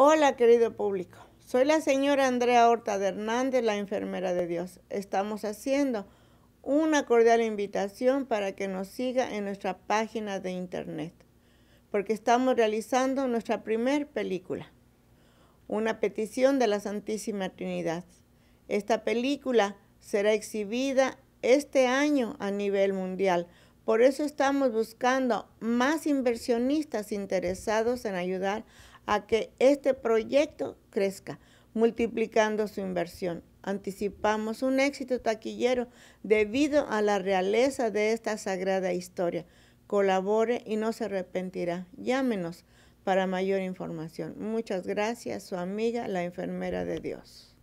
Hola querido público, soy la señora Andrea Horta de Hernández, la enfermera de Dios. Estamos haciendo una cordial invitación para que nos siga en nuestra página de internet, porque estamos realizando nuestra primer película, una petición de la Santísima Trinidad. Esta película será exhibida este año a nivel mundial por eso estamos buscando más inversionistas interesados en ayudar a que este proyecto crezca, multiplicando su inversión. Anticipamos un éxito taquillero debido a la realeza de esta sagrada historia. Colabore y no se arrepentirá. Llámenos para mayor información. Muchas gracias, su amiga, la enfermera de Dios.